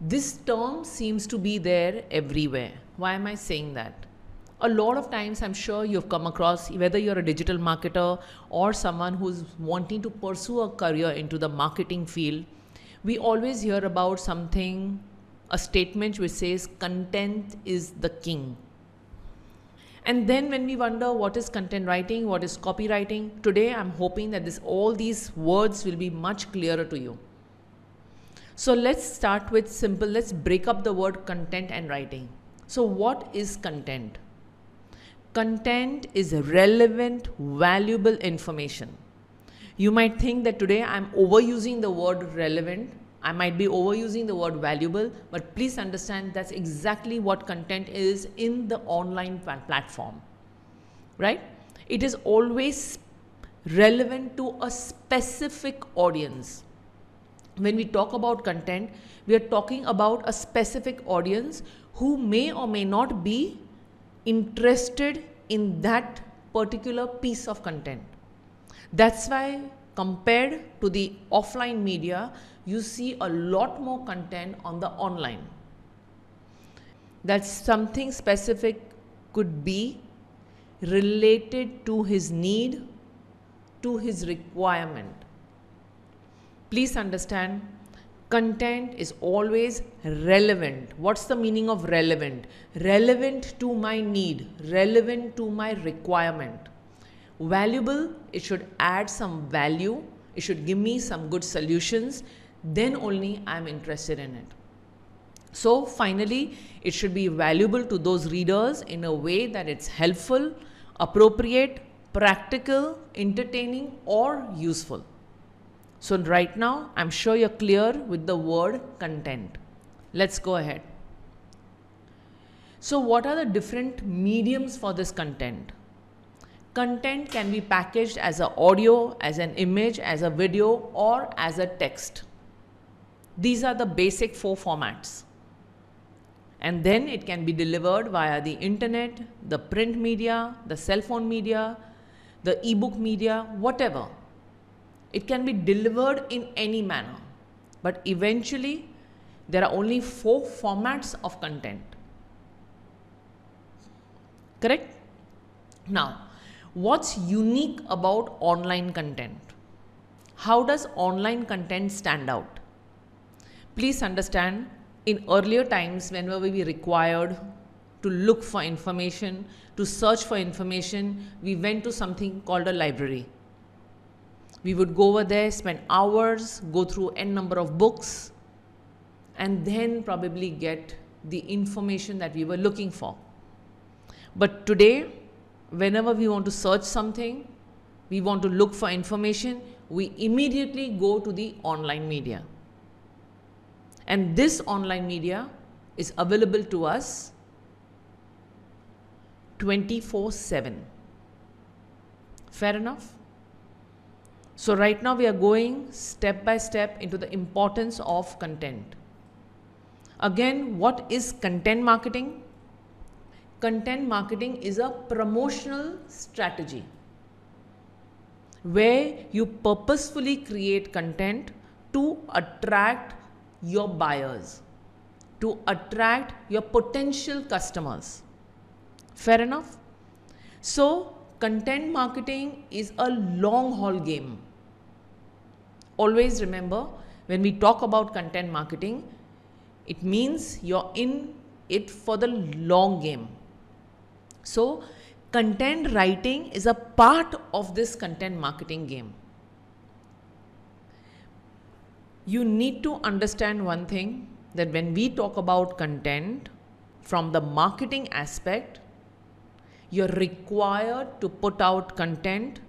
This term seems to be there everywhere. Why am I saying that? A lot of times, I'm sure you've come across whether you're a digital marketer or someone who's wanting to pursue a career into the marketing field, we always hear about something, a statement which says, content is the king. And then when we wonder what is content writing, what is copywriting, today I'm hoping that this all these words will be much clearer to you. So let's start with simple, let's break up the word content and writing. So, what is content? Content is relevant, valuable information. You might think that today I'm overusing the word relevant, I might be overusing the word valuable, but please understand that's exactly what content is in the online platform. Right? It is always relevant to a specific audience when we talk about content, we are talking about a specific audience who may or may not be interested in that particular piece of content. That's why, compared to the offline media, you see a lot more content on the online. That something specific could be related to his need, to his requirement please understand content is always relevant what's the meaning of relevant relevant to my need relevant to my requirement valuable it should add some value it should give me some good solutions then only i'm interested in it so finally it should be valuable to those readers in a way that it's helpful appropriate practical entertaining or useful so, right now, I'm sure you're clear with the word content. Let's go ahead. So, what are the different mediums for this content? Content can be packaged as an audio, as an image, as a video, or as a text. These are the basic four formats. And then it can be delivered via the internet, the print media, the cell phone media, the ebook media, whatever it can be delivered in any manner. But eventually, there are only four formats of content. Correct? Now, what's unique about online content? How does online content stand out? Please understand, in earlier times, whenever we required to look for information, to search for information, we went to something called a library we would go over there, spend hours, go through n number of books, and then probably get the information that we were looking for. But today, whenever we want to search something, we want to look for information, we immediately go to the online media. And this online media is available to us 24 7. Fair enough? So right now we are going step by step into the importance of content. Again, what is content marketing? Content marketing is a promotional strategy where you purposefully create content to attract your buyers, to attract your potential customers. Fair enough? So, content marketing is a long haul game always remember when we talk about content marketing, it means you're in it for the long game. So, content writing is a part of this content marketing game. You need to understand one thing that when we talk about content from the marketing aspect, you're required to put out content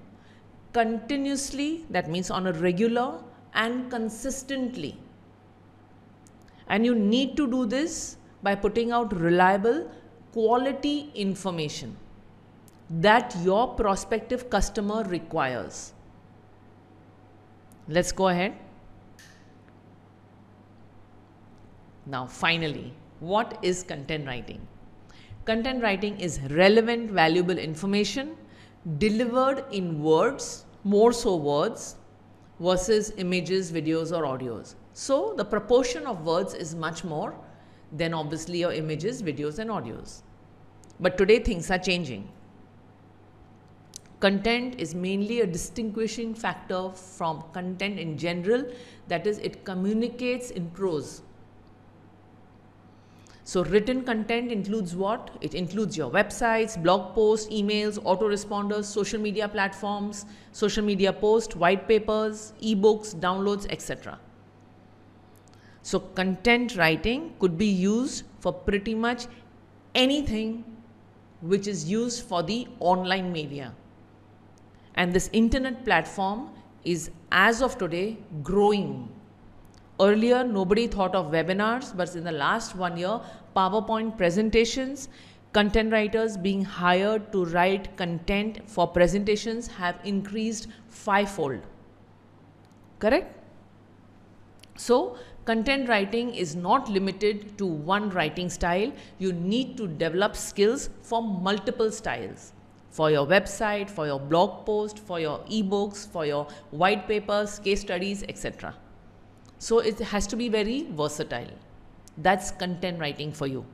continuously, that means on a regular and consistently. And you need to do this by putting out reliable, quality information that your prospective customer requires. Let's go ahead. Now, finally, what is content writing? Content writing is relevant, valuable information delivered in words, more so words, versus images, videos, or audios. So the proportion of words is much more than obviously your images, videos, and audios. But today things are changing. Content is mainly a distinguishing factor from content in general, that is, it communicates in prose so written content includes what? It includes your websites, blog posts, emails, autoresponders, social media platforms, social media posts, white papers, ebooks, downloads, etc. So content writing could be used for pretty much anything which is used for the online media. And this internet platform is as of today growing Earlier, nobody thought of webinars, but in the last one year, PowerPoint presentations, content writers being hired to write content for presentations have increased fivefold. Correct? So, content writing is not limited to one writing style. You need to develop skills for multiple styles for your website, for your blog post, for your ebooks, for your white papers, case studies, etc. So it has to be very versatile. That's content writing for you.